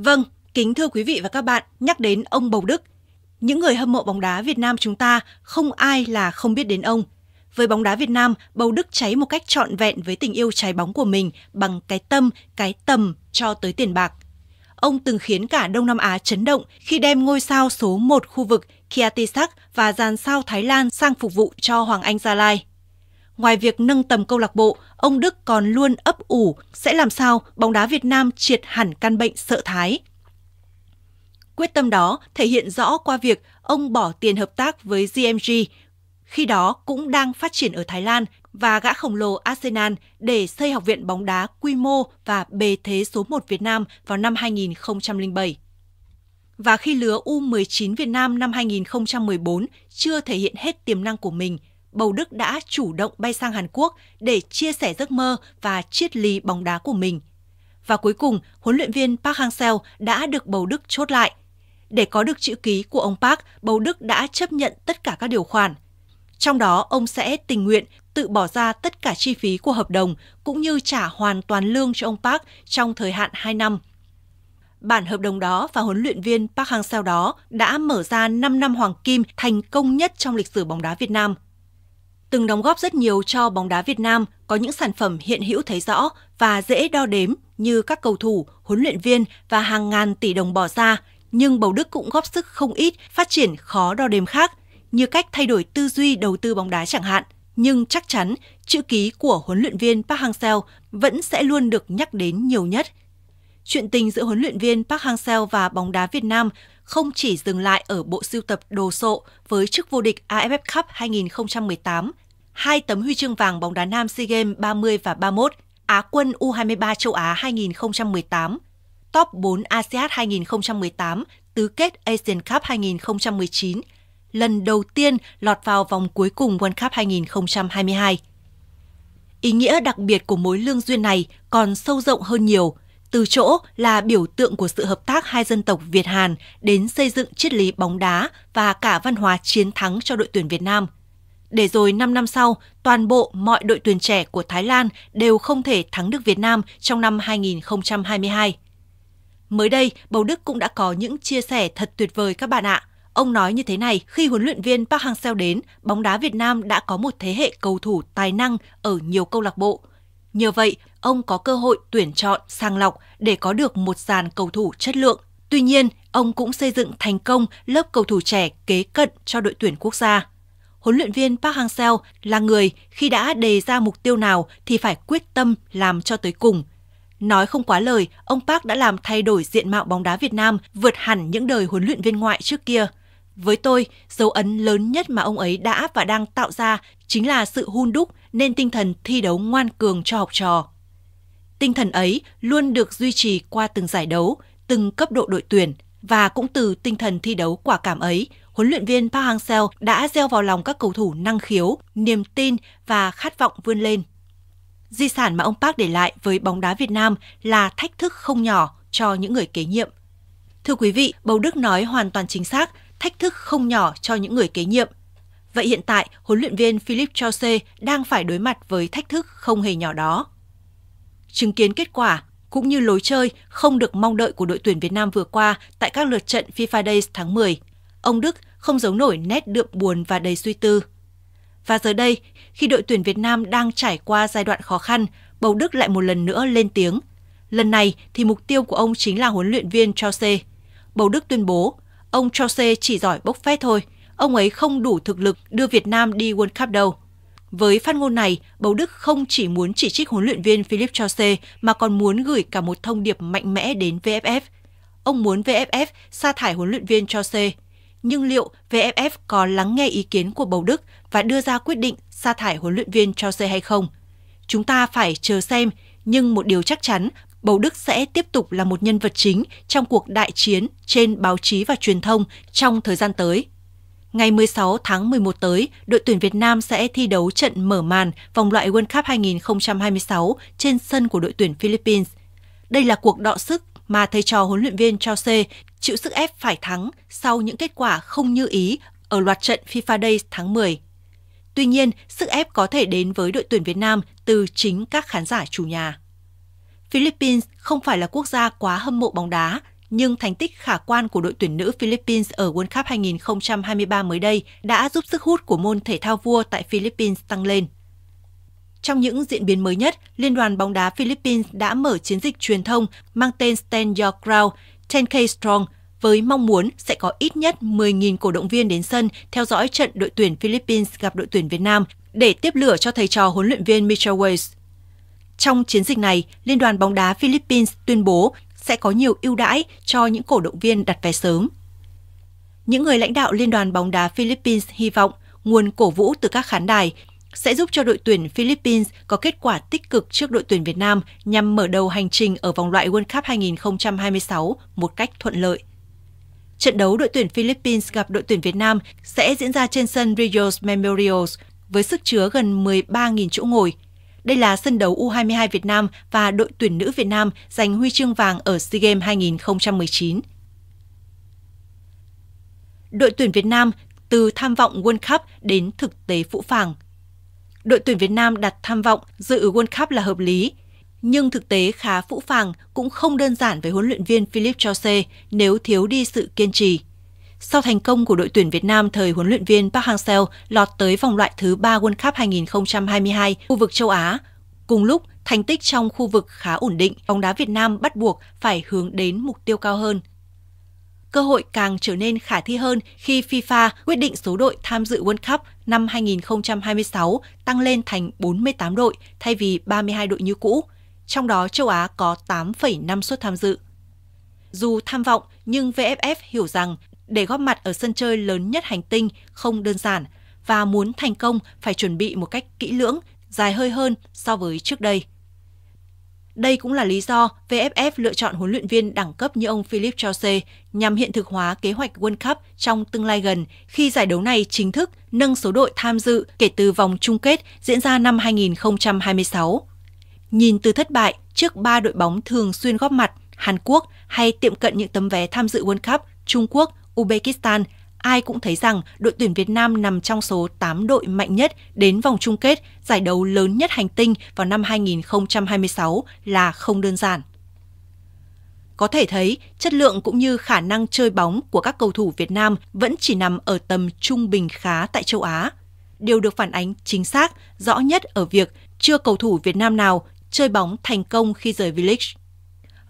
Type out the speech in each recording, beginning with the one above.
Vâng, kính thưa quý vị và các bạn, nhắc đến ông Bầu Đức, những người hâm mộ bóng đá Việt Nam chúng ta không ai là không biết đến ông. Với bóng đá Việt Nam, Bầu Đức cháy một cách trọn vẹn với tình yêu trái bóng của mình bằng cái tâm, cái tầm cho tới tiền bạc. Ông từng khiến cả Đông Nam Á chấn động khi đem ngôi sao số 1 khu vực Kiatisak và dàn sao Thái Lan sang phục vụ cho Hoàng Anh Gia Lai ngoài việc nâng tầm câu lạc bộ, ông Đức còn luôn ấp ủ sẽ làm sao bóng đá Việt Nam triệt hẳn căn bệnh sợ thái. Quyết tâm đó thể hiện rõ qua việc ông bỏ tiền hợp tác với GMG, khi đó cũng đang phát triển ở Thái Lan và gã khổng lồ Arsenal để xây học viện bóng đá quy mô và bề thế số 1 Việt Nam vào năm 2007. Và khi lứa U19 Việt Nam năm 2014 chưa thể hiện hết tiềm năng của mình, Bầu Đức đã chủ động bay sang Hàn Quốc để chia sẻ giấc mơ và triết lý bóng đá của mình. Và cuối cùng, huấn luyện viên Park Hang-seo đã được Bầu Đức chốt lại. Để có được chữ ký của ông Park, Bầu Đức đã chấp nhận tất cả các điều khoản. Trong đó, ông sẽ tình nguyện tự bỏ ra tất cả chi phí của hợp đồng cũng như trả hoàn toàn lương cho ông Park trong thời hạn 2 năm. Bản hợp đồng đó và huấn luyện viên Park Hang-seo đó đã mở ra 5 năm hoàng kim thành công nhất trong lịch sử bóng đá Việt Nam – từng đóng góp rất nhiều cho bóng đá Việt Nam có những sản phẩm hiện hữu thấy rõ và dễ đo đếm như các cầu thủ, huấn luyện viên và hàng ngàn tỷ đồng bỏ ra, nhưng Bầu Đức cũng góp sức không ít phát triển khó đo đếm khác như cách thay đổi tư duy đầu tư bóng đá chẳng hạn. Nhưng chắc chắn, chữ ký của huấn luyện viên Park Hang-seo vẫn sẽ luôn được nhắc đến nhiều nhất. Chuyện tình giữa huấn luyện viên Park Hang-seo và bóng đá Việt Nam không chỉ dừng lại ở bộ sưu tập đồ sộ với chức vô địch AFF Cup 2018, hai tấm huy chương vàng bóng đá nam SEA Games 30 và 31, Á quân U23 châu Á 2018, top 4 ASEAN 2018, tứ kết Asian Cup 2019, lần đầu tiên lọt vào vòng cuối cùng World Cup 2022. Ý nghĩa đặc biệt của mối lương duyên này còn sâu rộng hơn nhiều – từ chỗ là biểu tượng của sự hợp tác hai dân tộc Việt Hàn đến xây dựng triết lý bóng đá và cả văn hóa chiến thắng cho đội tuyển Việt Nam. Để rồi 5 năm sau, toàn bộ mọi đội tuyển trẻ của Thái Lan đều không thể thắng được Việt Nam trong năm 2022. Mới đây, Bầu Đức cũng đã có những chia sẻ thật tuyệt vời các bạn ạ. Ông nói như thế này, khi huấn luyện viên Park Hang-seo đến, bóng đá Việt Nam đã có một thế hệ cầu thủ tài năng ở nhiều câu lạc bộ – Nhờ vậy, ông có cơ hội tuyển chọn, sàng lọc để có được một dàn cầu thủ chất lượng. Tuy nhiên, ông cũng xây dựng thành công lớp cầu thủ trẻ kế cận cho đội tuyển quốc gia. Huấn luyện viên Park Hang-seo là người khi đã đề ra mục tiêu nào thì phải quyết tâm làm cho tới cùng. Nói không quá lời, ông Park đã làm thay đổi diện mạo bóng đá Việt Nam vượt hẳn những đời huấn luyện viên ngoại trước kia – với tôi, dấu ấn lớn nhất mà ông ấy đã và đang tạo ra chính là sự hun đúc nên tinh thần thi đấu ngoan cường cho học trò. Tinh thần ấy luôn được duy trì qua từng giải đấu, từng cấp độ đội tuyển và cũng từ tinh thần thi đấu quả cảm ấy, huấn luyện viên Park Hang-seo đã gieo vào lòng các cầu thủ năng khiếu, niềm tin và khát vọng vươn lên. Di sản mà ông Park để lại với bóng đá Việt Nam là thách thức không nhỏ cho những người kế nhiệm. Thưa quý vị, Bầu Đức nói hoàn toàn chính xác – thách thức không nhỏ cho những người kế nhiệm. Vậy hiện tại, huấn luyện viên Philip Chauce đang phải đối mặt với thách thức không hề nhỏ đó. Chứng kiến kết quả cũng như lối chơi không được mong đợi của đội tuyển Việt Nam vừa qua tại các lượt trận FIFA Days tháng 10, ông Đức không giấu nổi nét đượm buồn và đầy suy tư. Và giờ đây, khi đội tuyển Việt Nam đang trải qua giai đoạn khó khăn, bầu Đức lại một lần nữa lên tiếng. Lần này thì mục tiêu của ông chính là huấn luyện viên Chauce. Bầu Đức tuyên bố Ông Chausse chỉ giỏi bốc phét thôi, ông ấy không đủ thực lực đưa Việt Nam đi World Cup đâu. Với phát ngôn này, Bầu Đức không chỉ muốn chỉ trích huấn luyện viên Philip Chausse mà còn muốn gửi cả một thông điệp mạnh mẽ đến VFF. Ông muốn VFF sa thải huấn luyện viên Chausse. Nhưng liệu VFF có lắng nghe ý kiến của Bầu Đức và đưa ra quyết định sa thải huấn luyện viên Chausse hay không? Chúng ta phải chờ xem, nhưng một điều chắc chắn Bầu Đức sẽ tiếp tục là một nhân vật chính trong cuộc đại chiến trên báo chí và truyền thông trong thời gian tới. Ngày 16 tháng 11 tới, đội tuyển Việt Nam sẽ thi đấu trận mở màn vòng loại World Cup 2026 trên sân của đội tuyển Philippines. Đây là cuộc đọ sức mà thầy trò huấn luyện viên Chauce chịu sức ép phải thắng sau những kết quả không như ý ở loạt trận FIFA Days tháng 10. Tuy nhiên, sức ép có thể đến với đội tuyển Việt Nam từ chính các khán giả chủ nhà. Philippines không phải là quốc gia quá hâm mộ bóng đá, nhưng thành tích khả quan của đội tuyển nữ Philippines ở World Cup 2023 mới đây đã giúp sức hút của môn thể thao vua tại Philippines tăng lên. Trong những diễn biến mới nhất, Liên đoàn bóng đá Philippines đã mở chiến dịch truyền thông mang tên Stand Your Ground, 10K Strong, với mong muốn sẽ có ít nhất 10.000 cổ động viên đến sân theo dõi trận đội tuyển Philippines gặp đội tuyển Việt Nam để tiếp lửa cho thầy trò huấn luyện viên Mitchell Weiss. Trong chiến dịch này, Liên đoàn bóng đá Philippines tuyên bố sẽ có nhiều ưu đãi cho những cổ động viên đặt vé sớm. Những người lãnh đạo Liên đoàn bóng đá Philippines hy vọng nguồn cổ vũ từ các khán đài sẽ giúp cho đội tuyển Philippines có kết quả tích cực trước đội tuyển Việt Nam nhằm mở đầu hành trình ở vòng loại World Cup 2026 một cách thuận lợi. Trận đấu đội tuyển Philippines gặp đội tuyển Việt Nam sẽ diễn ra trên sân Rios Memorials với sức chứa gần 13.000 chỗ ngồi – đây là sân đấu U22 Việt Nam và đội tuyển nữ Việt Nam giành huy chương vàng ở SEA Games 2019. Đội tuyển Việt Nam từ tham vọng World Cup đến thực tế phũ phàng. Đội tuyển Việt Nam đặt tham vọng dự World Cup là hợp lý, nhưng thực tế khá phũ phàng cũng không đơn giản với huấn luyện viên Philip Chauce nếu thiếu đi sự kiên trì. Sau thành công của đội tuyển Việt Nam thời huấn luyện viên Park Hang-seo lọt tới vòng loại thứ 3 World Cup 2022 khu vực châu Á, cùng lúc thành tích trong khu vực khá ổn định, bóng đá Việt Nam bắt buộc phải hướng đến mục tiêu cao hơn. Cơ hội càng trở nên khả thi hơn khi FIFA quyết định số đội tham dự World Cup năm 2026 tăng lên thành 48 đội thay vì 32 đội như cũ, trong đó châu Á có 8,5 suất tham dự. Dù tham vọng, nhưng VFF hiểu rằng để góp mặt ở sân chơi lớn nhất hành tinh không đơn giản và muốn thành công phải chuẩn bị một cách kỹ lưỡng, dài hơi hơn so với trước đây. Đây cũng là lý do VFF lựa chọn huấn luyện viên đẳng cấp như ông Philip Chauce nhằm hiện thực hóa kế hoạch World Cup trong tương lai gần khi giải đấu này chính thức nâng số đội tham dự kể từ vòng chung kết diễn ra năm 2026. Nhìn từ thất bại trước ba đội bóng thường xuyên góp mặt Hàn Quốc hay tiệm cận những tấm vé tham dự World Cup Trung Quốc Uzbekistan, ai cũng thấy rằng đội tuyển Việt Nam nằm trong số 8 đội mạnh nhất đến vòng chung kết giải đấu lớn nhất hành tinh vào năm 2026 là không đơn giản. Có thể thấy, chất lượng cũng như khả năng chơi bóng của các cầu thủ Việt Nam vẫn chỉ nằm ở tầm trung bình khá tại châu Á. Điều được phản ánh chính xác, rõ nhất ở việc chưa cầu thủ Việt Nam nào chơi bóng thành công khi rời V-League.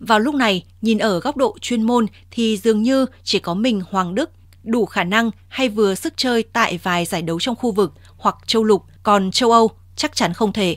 Vào lúc này, nhìn ở góc độ chuyên môn thì dường như chỉ có mình Hoàng Đức đủ khả năng hay vừa sức chơi tại vài giải đấu trong khu vực hoặc châu lục, còn châu Âu chắc chắn không thể.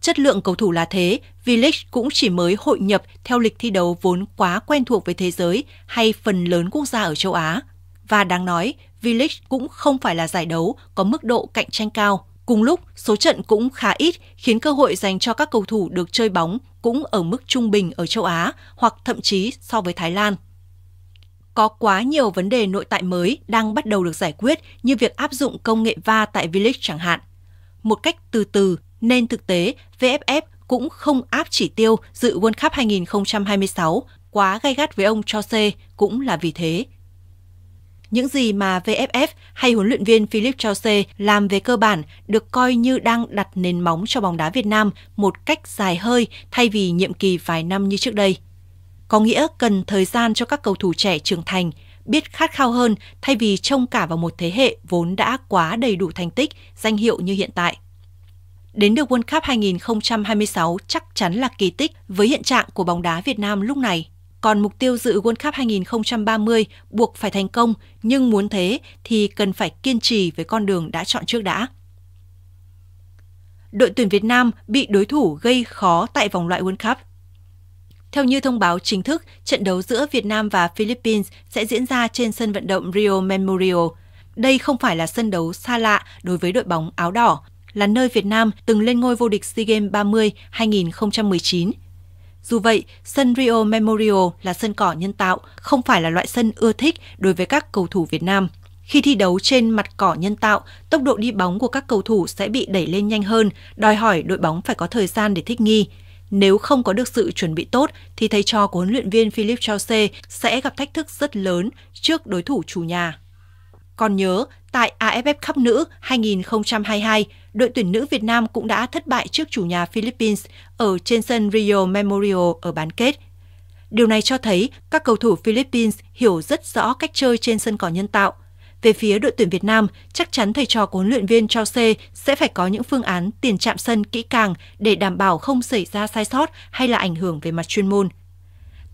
Chất lượng cầu thủ là thế, v cũng chỉ mới hội nhập theo lịch thi đấu vốn quá quen thuộc với thế giới hay phần lớn quốc gia ở châu Á. Và đáng nói, v cũng không phải là giải đấu có mức độ cạnh tranh cao. Cùng lúc, số trận cũng khá ít khiến cơ hội dành cho các cầu thủ được chơi bóng cũng ở mức trung bình ở châu Á hoặc thậm chí so với Thái Lan. Có quá nhiều vấn đề nội tại mới đang bắt đầu được giải quyết như việc áp dụng công nghệ va tại v chẳng hạn. Một cách từ từ nên thực tế VFF cũng không áp chỉ tiêu dự World Cup 2026 quá gay gắt với ông cho c cũng là vì thế. Những gì mà VFF hay huấn luyện viên Philip Chauce làm về cơ bản được coi như đang đặt nền móng cho bóng đá Việt Nam một cách dài hơi thay vì nhiệm kỳ vài năm như trước đây. Có nghĩa cần thời gian cho các cầu thủ trẻ trưởng thành, biết khát khao hơn thay vì trông cả vào một thế hệ vốn đã quá đầy đủ thành tích, danh hiệu như hiện tại. Đến được World Cup 2026 chắc chắn là kỳ tích với hiện trạng của bóng đá Việt Nam lúc này. Còn mục tiêu dự World Cup 2030 buộc phải thành công, nhưng muốn thế thì cần phải kiên trì với con đường đã chọn trước đã. Đội tuyển Việt Nam bị đối thủ gây khó tại vòng loại World Cup. Theo như thông báo chính thức, trận đấu giữa Việt Nam và Philippines sẽ diễn ra trên sân vận động Rio Memorial. Đây không phải là sân đấu xa lạ đối với đội bóng áo đỏ, là nơi Việt Nam từng lên ngôi vô địch SEA Games 30 2019 dù vậy, sân Rio Memorial là sân cỏ nhân tạo, không phải là loại sân ưa thích đối với các cầu thủ Việt Nam. Khi thi đấu trên mặt cỏ nhân tạo, tốc độ đi bóng của các cầu thủ sẽ bị đẩy lên nhanh hơn, đòi hỏi đội bóng phải có thời gian để thích nghi. Nếu không có được sự chuẩn bị tốt thì thầy trò của huấn luyện viên Philip Chauce sẽ gặp thách thức rất lớn trước đối thủ chủ nhà. Còn nhớ, tại AFF Cup nữ 2022, đội tuyển nữ Việt Nam cũng đã thất bại trước chủ nhà Philippines ở trên sân Rio Memorial ở bán kết. Điều này cho thấy các cầu thủ Philippines hiểu rất rõ cách chơi trên sân cỏ nhân tạo. Về phía đội tuyển Việt Nam, chắc chắn thầy trò của huấn luyện viên Chao C sẽ phải có những phương án tiền chạm sân kỹ càng để đảm bảo không xảy ra sai sót hay là ảnh hưởng về mặt chuyên môn.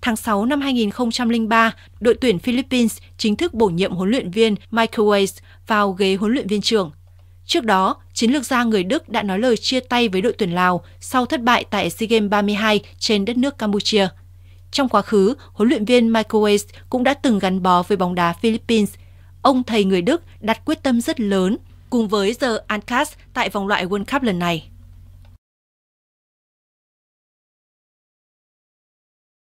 Tháng 6 năm 2003, đội tuyển Philippines chính thức bổ nhiệm huấn luyện viên Michael Weiss vào ghế huấn luyện viên trưởng. Trước đó, chiến lược gia người Đức đã nói lời chia tay với đội tuyển Lào sau thất bại tại SEA Games 32 trên đất nước Campuchia. Trong quá khứ, huấn luyện viên Michael Weiss cũng đã từng gắn bó với bóng đá Philippines. Ông thầy người Đức đặt quyết tâm rất lớn cùng với giờ Ancas tại vòng loại World Cup lần này.